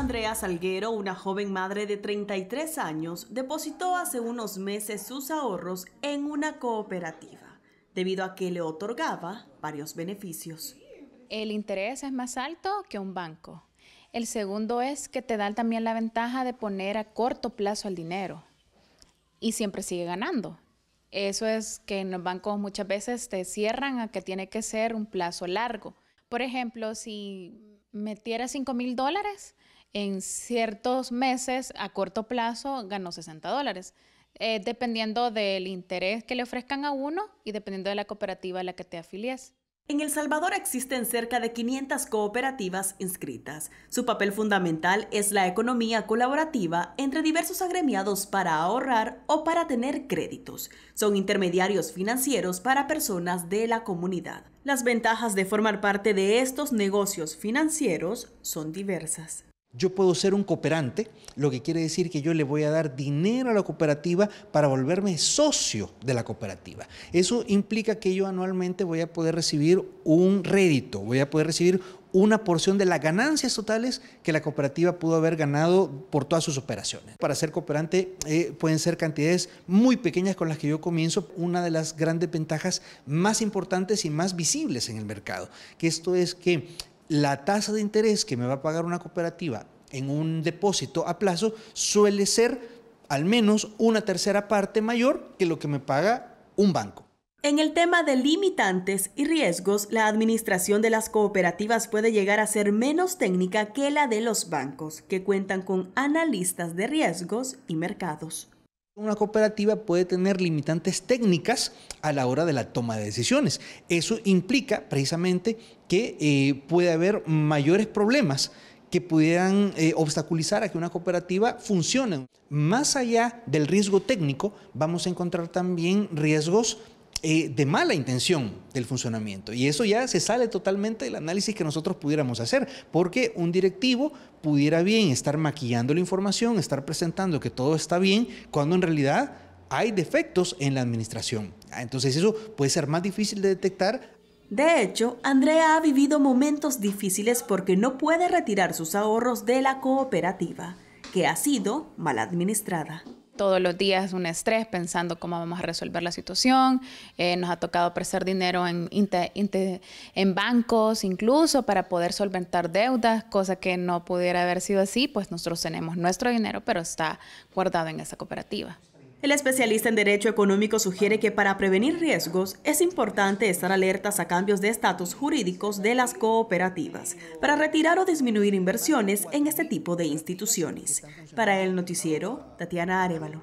Andrea Salguero, una joven madre de 33 años, depositó hace unos meses sus ahorros en una cooperativa, debido a que le otorgaba varios beneficios. El interés es más alto que un banco. El segundo es que te dan también la ventaja de poner a corto plazo el dinero y siempre sigue ganando. Eso es que en los bancos muchas veces te cierran a que tiene que ser un plazo largo. Por ejemplo, si metiera 5 mil dólares, en ciertos meses a corto plazo ganó 60 dólares. Eh, dependiendo del interés que le ofrezcan a uno y dependiendo de la cooperativa a la que te afilies. En El Salvador existen cerca de 500 cooperativas inscritas. Su papel fundamental es la economía colaborativa entre diversos agremiados para ahorrar o para tener créditos. Son intermediarios financieros para personas de la comunidad. Las ventajas de formar parte de estos negocios financieros son diversas. Yo puedo ser un cooperante, lo que quiere decir que yo le voy a dar dinero a la cooperativa para volverme socio de la cooperativa. Eso implica que yo anualmente voy a poder recibir un rédito, voy a poder recibir una porción de las ganancias totales que la cooperativa pudo haber ganado por todas sus operaciones. Para ser cooperante eh, pueden ser cantidades muy pequeñas con las que yo comienzo, una de las grandes ventajas más importantes y más visibles en el mercado, que esto es que la tasa de interés que me va a pagar una cooperativa en un depósito a plazo suele ser al menos una tercera parte mayor que lo que me paga un banco. En el tema de limitantes y riesgos, la administración de las cooperativas puede llegar a ser menos técnica que la de los bancos, que cuentan con analistas de riesgos y mercados una cooperativa puede tener limitantes técnicas a la hora de la toma de decisiones. Eso implica precisamente que eh, puede haber mayores problemas que pudieran eh, obstaculizar a que una cooperativa funcione. Más allá del riesgo técnico, vamos a encontrar también riesgos eh, de mala intención del funcionamiento. Y eso ya se sale totalmente del análisis que nosotros pudiéramos hacer, porque un directivo pudiera bien estar maquillando la información, estar presentando que todo está bien, cuando en realidad hay defectos en la administración. Ah, entonces eso puede ser más difícil de detectar. De hecho, Andrea ha vivido momentos difíciles porque no puede retirar sus ahorros de la cooperativa, que ha sido mal administrada todos los días un estrés pensando cómo vamos a resolver la situación. Eh, nos ha tocado prestar dinero en, en bancos incluso para poder solventar deudas, cosa que no pudiera haber sido así, pues nosotros tenemos nuestro dinero, pero está guardado en esa cooperativa. El especialista en Derecho Económico sugiere que para prevenir riesgos es importante estar alertas a cambios de estatus jurídicos de las cooperativas para retirar o disminuir inversiones en este tipo de instituciones. Para el noticiero, Tatiana Arevalo.